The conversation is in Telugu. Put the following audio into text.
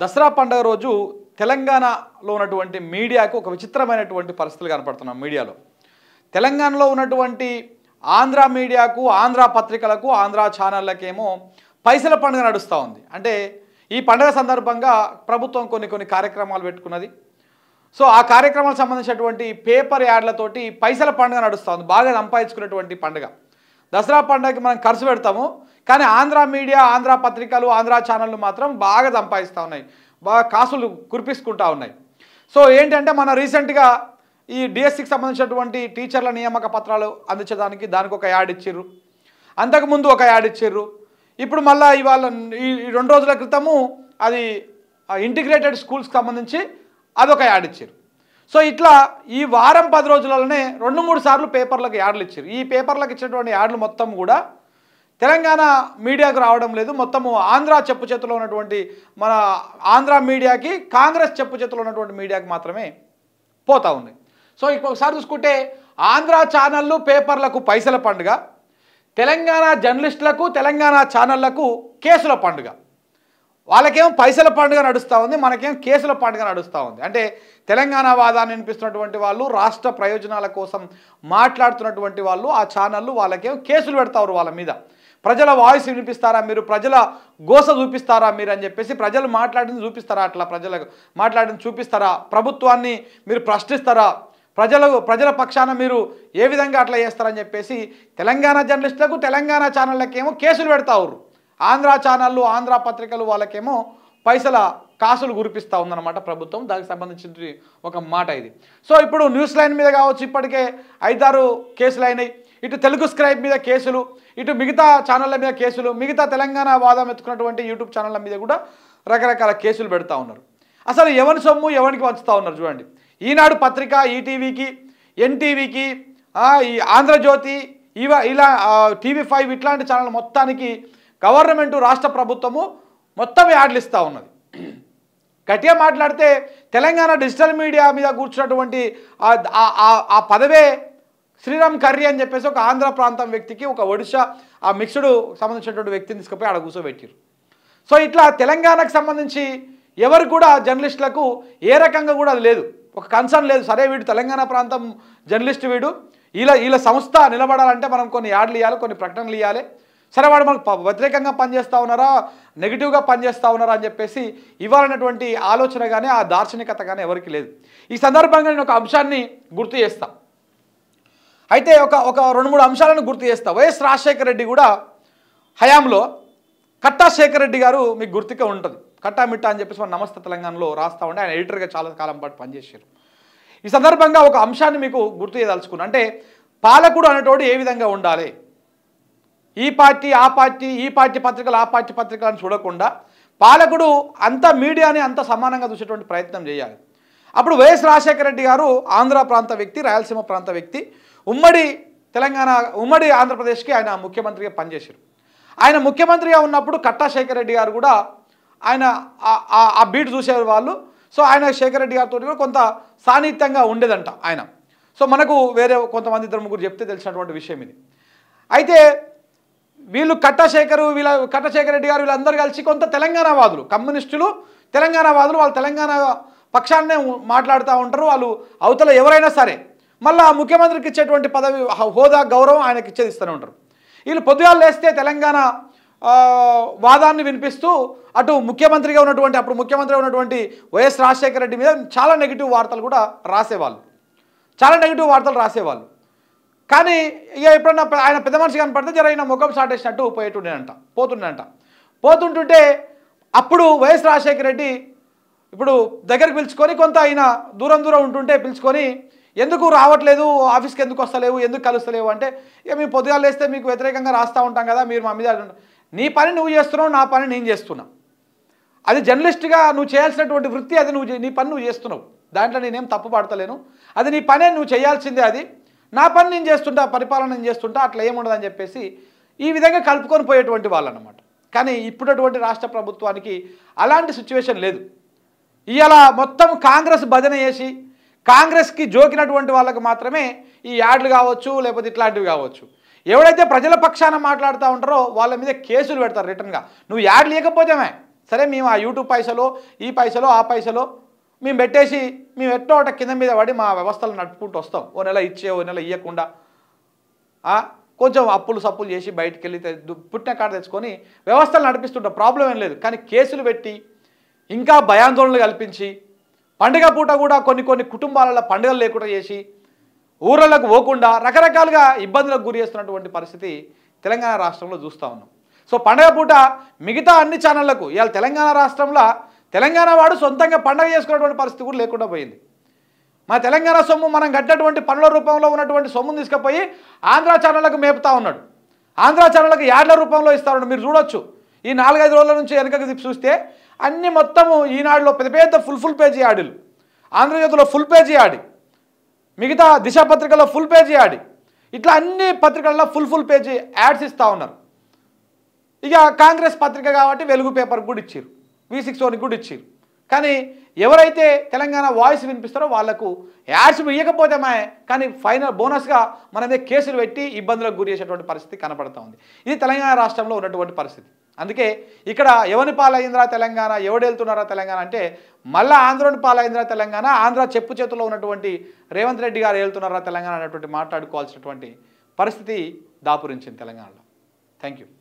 దసరా పండుగ రోజు తెలంగాణలో ఉన్నటువంటి మీడియాకు ఒక విచిత్రమైనటువంటి పరిస్థితులు కనపడుతున్నాం మీడియాలో తెలంగాణలో ఉన్నటువంటి ఆంధ్ర మీడియాకు ఆంధ్ర పత్రికలకు ఆంధ్ర ఛానళ్ళకేమో పైసల పండుగ నడుస్తూ ఉంది అంటే ఈ పండుగ సందర్భంగా ప్రభుత్వం కొన్ని కొన్ని కార్యక్రమాలు పెట్టుకున్నది సో ఆ కార్యక్రమాలకు సంబంధించినటువంటి పేపర్ యాడ్లతోటి పైసల పండుగ ఉంది బాగా సంపాదించుకున్నటువంటి పండుగ దసరా పండగకి మనం ఖర్చు పెడతాము కానీ ఆంధ్ర మీడియా ఆంధ్ర పత్రికలు ఆంధ్ర ఛానళ్ళు మాత్రం బాగా సంపాదిస్తూ ఉన్నాయి బాగా కాసులు కురిపిస్తుంటా ఉన్నాయి సో ఏంటంటే మన రీసెంట్గా ఈ డిఎస్సికి సంబంధించినటువంటి టీచర్ల నియామక పత్రాలు అందించడానికి దానికి ఒక యాడ్ ఇచ్చిర్రు అంతకుముందు ఒక యాడ్ ఇచ్చిర్రు ఇప్పుడు మళ్ళీ ఇవాళ ఈ రెండు రోజుల క్రితము అది ఇంటిగ్రేటెడ్ స్కూల్స్కి సంబంధించి అదొక యాడ్ ఇచ్చారు సో ఇట్లా ఈ వారం పది రోజులలోనే రెండు మూడు సార్లు పేపర్లకు యాడ్లు ఇచ్చారు ఈ పేపర్లకు ఇచ్చినటువంటి యాడ్లు మొత్తం కూడా తెలంగాణ మీడియాకు రావడం లేదు మొత్తము ఆంధ్ర చెప్పు చేతిలో ఉన్నటువంటి మన ఆంధ్ర మీడియాకి కాంగ్రెస్ చెప్పు చేతిలో ఉన్నటువంటి మీడియాకి మాత్రమే పోతూ ఉంది సో ఇంకొకసారి చూసుకుంటే ఆంధ్ర ఛానళ్ళు పేపర్లకు పైసల పండుగ తెలంగాణ జర్నలిస్టులకు తెలంగాణ ఛానళ్లకు కేసుల పండుగ వాళ్ళకేం పైసల పండుగ నడుస్తూ ఉంది మనకేం కేసుల పండుగ నడుస్తూ ఉంది అంటే తెలంగాణ వాదాన్ని వినిపిస్తున్నటువంటి వాళ్ళు రాష్ట్ర ప్రయోజనాల కోసం మాట్లాడుతున్నటువంటి వాళ్ళు ఆ ఛానళ్ళు వాళ్ళకేం కేసులు పెడతారు వాళ్ళ మీద ప్రజల వాయిస్ వినిపిస్తారా మీరు ప్రజల గోస చూపిస్తారా మీరు అని చెప్పేసి ప్రజలు మాట్లాడింది చూపిస్తారా అట్లా ప్రజలకు మాట్లాడింది చూపిస్తారా ప్రభుత్వాన్ని మీరు ప్రశ్నిస్తారా ప్రజలు ప్రజల పక్షాన మీరు ఏ విధంగా అట్లా చేస్తారని చెప్పేసి తెలంగాణ జర్నలిస్టులకు తెలంగాణ ఛానళ్ళకేమో కేసులు పెడతారు ఆంధ్ర ఛానళ్ళు ఆంధ్ర పత్రికలు వాళ్ళకేమో పైసల కాసులు గురిపిస్తూ ఉందన్నమాట ప్రభుత్వం దానికి సంబంధించిన ఒక మాట ఇది సో ఇప్పుడు న్యూస్ లైన్ మీద కావచ్చు ఇప్పటికే ఐదారు కేసులు అయినాయి ఇటు తెలుగు స్క్రైబ్ మీద కేసులు ఇటు మిగతా ఛానళ్ళ మీద కేసులు మిగతా తెలంగాణ వాదం ఎత్తుకున్నటువంటి యూట్యూబ్ ఛానళ్ళ మీద కూడా రకరకాల కేసులు పెడతా ఉన్నారు అసలు ఎవరి సొమ్ము ఎవరికి పంచుతూ ఉన్నారు చూడండి ఈనాడు పత్రిక ఈటీవీకి ఎన్టీవీకి ఈ ఆంధ్రజ్యోతి ఇవ ఇలా టీవీ ఫైవ్ ఇట్లాంటి ఛానల్ మొత్తానికి గవర్నమెంటు రాష్ట్ర ప్రభుత్వము మొత్తం యాడ్లు ఉన్నది గట్టిగా మాట్లాడితే తెలంగాణ డిజిటల్ మీడియా మీద కూర్చున్నటువంటి ఆ పదవే శ్రీరామ్ కర్రీ అని చెప్పేసి ఒక ఆంధ్ర ప్రాంతం వ్యక్తికి ఒక ఒడిషా ఆ మిక్స్డ్ సంబంధించినటువంటి వ్యక్తిని తీసుకుపోయి ఆడ కూర్చోబెట్టారు సో ఇట్లా తెలంగాణకు సంబంధించి ఎవరు కూడా జర్నలిస్టులకు ఏ రకంగా కూడా అది లేదు ఒక కన్సర్న్ లేదు సరే వీడు తెలంగాణ ప్రాంతం జర్నలిస్ట్ వీడు ఇలా వీళ్ళ సంస్థ నిలబడాలంటే మనం కొన్ని యాడ్లు ఇవ్వాలి కొన్ని ప్రకటనలు ఇవ్వాలి సరే వాడు మనకు వ్యతిరేకంగా పనిచేస్తూ ఉన్నారా నెగిటివ్గా పనిచేస్తూ ఉన్నారా అని చెప్పేసి ఇవ్వాలనేటువంటి ఆలోచన కానీ ఆ దార్శనికత కానీ ఎవరికి లేదు ఈ సందర్భంగా నేను ఒక అంశాన్ని గుర్తు చేస్తా అయితే ఒక ఒక రెండు మూడు అంశాలను గుర్తు చేస్తా వైఎస్ రాజశేఖర రెడ్డి కూడా హయాంలో కట్టా శేఖర్ రెడ్డి గారు మీకు గుర్తుగా ఉంటుంది కట్టా మిట్టా అని చెప్పేసి మన నమస్తే తెలంగాణలో రాస్తా ఉండే ఆయన ఎడిటర్గా చాలా కాలం పాటు పనిచేశారు ఈ సందర్భంగా ఒక అంశాన్ని మీకు గుర్తు చేయదలుచుకున్నాను అంటే పాలకుడు అనేటోడు ఏ విధంగా ఉండాలి ఈ పార్టీ ఆ పార్టీ ఈ పార్టీ పత్రికలు ఆ పార్టీ పత్రికలు అని చూడకుండా పాలకుడు అంత మీడియాని అంత సమానంగా చూసేటువంటి ప్రయత్నం చేయాలి అప్పుడు వైఎస్ రాజశేఖర రెడ్డి గారు ఆంధ్ర ప్రాంత వ్యక్తి రాయలసీమ ప్రాంత వ్యక్తి ఉమ్మడి తెలంగాణ ఉమ్మడి ఆంధ్రప్రదేశ్కి ఆయన ముఖ్యమంత్రిగా పనిచేశారు ఆయన ముఖ్యమంత్రిగా ఉన్నప్పుడు కట్టా శేఖర్ రెడ్డి గారు కూడా ఆయన ఆ బీట్ చూసేవారు వాళ్ళు సో ఆయన శేఖర్ రెడ్డి గారితో కూడా కొంత సాన్నిహిత్యంగా ఉండేదంట ఆయన సో మనకు వేరే కొంతమంది ఇద్దరు ముగ్గురు చెప్తే తెలిసినటువంటి విషయం ఇది అయితే వీళ్ళు కట్టశేఖరు వీళ్ళ కట్టశేఖర రెడ్డి గారు వీళ్ళందరూ కలిసి కొంత తెలంగాణ వాదులు కమ్యూనిస్టులు తెలంగాణ వాదులు వాళ్ళు తెలంగాణ పక్షాన్నే మాట్లాడుతూ ఉంటారు వాళ్ళు అవతల ఎవరైనా సరే మళ్ళీ ఆ ముఖ్యమంత్రికి ఇచ్చేటువంటి పదవి హోదా గౌరవం ఆయనకి ఇచ్చేది ఇస్తూనే ఉంటారు వీళ్ళు పొద్దుగాలు లేస్తే తెలంగాణ వాదాన్ని వినిపిస్తూ అటు ముఖ్యమంత్రిగా ఉన్నటువంటి అప్పుడు ముఖ్యమంత్రిగా ఉన్నటువంటి వైఎస్ రాజశేఖర రెడ్డి మీద చాలా నెగిటివ్ వార్తలు కూడా రాసేవాళ్ళు చాలా నెగిటివ్ వార్తలు రాసేవాళ్ళు కానీ ఇక ఎప్పుడన్నా ఆయన పెద్ద మనిషి కనపడితే జర ఆయన ముఖం సాటేసినట్టు పోయేటుండేనంట పోతుండేనంట పోతుంటుంటే అప్పుడు వైఎస్ రాజశేఖర రెడ్డి ఇప్పుడు దగ్గరికి పిలుచుకొని కొంత ఆయన దూరం దూరం ఉంటుంటే పిలుచుకొని ఎందుకు రావట్లేదు ఆఫీస్కి ఎందుకు వస్తలేవు ఎందుకు కలుస్తలేవు అంటే ఇక మేము పొద్దుగా లేస్తే మీకు వ్యతిరేకంగా రాస్తూ ఉంటాం కదా మీరు మా మీద నీ పని నువ్వు చేస్తున్నావు నా పని నేను చేస్తున్నా అది జర్నలిస్ట్గా నువ్వు చేయాల్సినటువంటి వృత్తి అది నువ్వు నీ పని నువ్వు చేస్తున్నావు దాంట్లో నేనేం తప్పు పడతలేను అది నీ పనే నువ్వు చేయాల్సిందే అది నా పని నేను చేస్తుంటా పరిపాలన నేను చేస్తుంటా అట్లా ఏముండదని చెప్పేసి ఈ విధంగా కలుపుకొని పోయేటువంటి వాళ్ళనమాట కానీ ఇప్పుడటువంటి రాష్ట్ర ప్రభుత్వానికి అలాంటి సిచ్యువేషన్ లేదు ఇలా మొత్తం కాంగ్రెస్ భజన చేసి కాంగ్రెస్కి జోకినటువంటి వాళ్ళకు మాత్రమే ఈ యాడ్లు కావచ్చు లేకపోతే ఇట్లాంటివి కావచ్చు ఎవడైతే ప్రజల పక్షాన మాట్లాడుతూ ఉంటారో వాళ్ళ మీద కేసులు పెడతారు రిటర్న్గా నువ్వు యాడ్ లేకపోతేమే సరే మేము ఆ యూట్యూబ్ పైసలో ఈ పైసలో ఆ పైసలో మేము పెట్టేసి మేము ఎట్టోట కింద మీద పడి మా వ్యవస్థలు నడుపుకుంటూ వస్తాం ఓ నెల ఇచ్చే ఓ నెల ఇవ్వకుండా కొంచెం అప్పులు సప్పులు చేసి బయటకు వెళ్ళి పుట్టిన కాడ తెచ్చుకొని వ్యవస్థలు నడిపిస్తుంటాం ప్రాబ్లం ఏం లేదు కానీ కేసులు పెట్టి ఇంకా భయాందోళనలు కల్పించి పండుగ పూట కూడా కొన్ని కొన్ని కుటుంబాలలో పండుగలు లేకుండా చేసి ఊర్లకు పోకుండా రకరకాలుగా ఇబ్బందులకు గురి చేస్తున్నటువంటి పరిస్థితి తెలంగాణ రాష్ట్రంలో చూస్తూ ఉన్నాం సో పండుగ పూట మిగతా అన్ని ఛానళ్లకు ఇవాళ తెలంగాణ రాష్ట్రంలో తెలంగాణ వాడు సొంతంగా పండగ చేసుకున్నటువంటి పరిస్థితి కూడా లేకుండా పోయింది మా తెలంగాణ సొమ్ము మనం కట్టినటువంటి పనుల రూపంలో ఉన్నటువంటి సొమ్ము తీసుకుపోయి ఆంధ్ర ఛానళ్లకు మేపుతా ఉన్నాడు ఆంధ్ర ఛానళ్లకు యాడ్ల రూపంలో ఇస్తా మీరు చూడొచ్చు ఈ నాలుగైదు రోజుల నుంచి వెనకకి చూస్తే అన్ని మొత్తము ఈనాడులో పెద్ద పెద్ద ఫుల్ ఫుల్ పేజీ యాడులు ఆంధ్రజ్యోతిలో ఫుల్ పేజీ ఆడి మిగతా దిశ పత్రికల్లో ఫుల్ పేజీ ఆడి ఇట్లా అన్ని పత్రికల్లో ఫుల్ ఫుల్ పేజీ యాడ్స్ ఇస్తూ ఉన్నారు ఇక కాంగ్రెస్ పత్రిక కాబట్టి వెలుగు పేపర్ కూడా ఇచ్చారు వి సిక్స్ ఓనికి కూడా ఇచ్చారు కానీ ఎవరైతే తెలంగాణ వాయిస్ వినిపిస్తారో వాళ్లకు యాడ్స్ ఇవ్వకపోతే మాయే కానీ ఫైనల్ బోనస్గా మనమే కేసులు పెట్టి ఇబ్బందులకు గురి చేసేటువంటి పరిస్థితి కనపడతా ఉంది ఇది తెలంగాణ రాష్ట్రంలో ఉన్నటువంటి పరిస్థితి అందుకే ఇక్కడ ఎవరిని పాలైందిరా తెలంగాణ ఎవడెళ్తున్నారా తెలంగాణ అంటే మళ్ళీ ఆంధ్రని పాలైందిరా తెలంగాణ ఆంధ్ర చెప్పు చేతుల్లో ఉన్నటువంటి రేవంత్ రెడ్డి గారు వెళ్తున్నారా తెలంగాణ అనేటువంటి మాట్లాడుకోవాల్సినటువంటి పరిస్థితి దాపురించింది తెలంగాణలో థ్యాంక్ యూ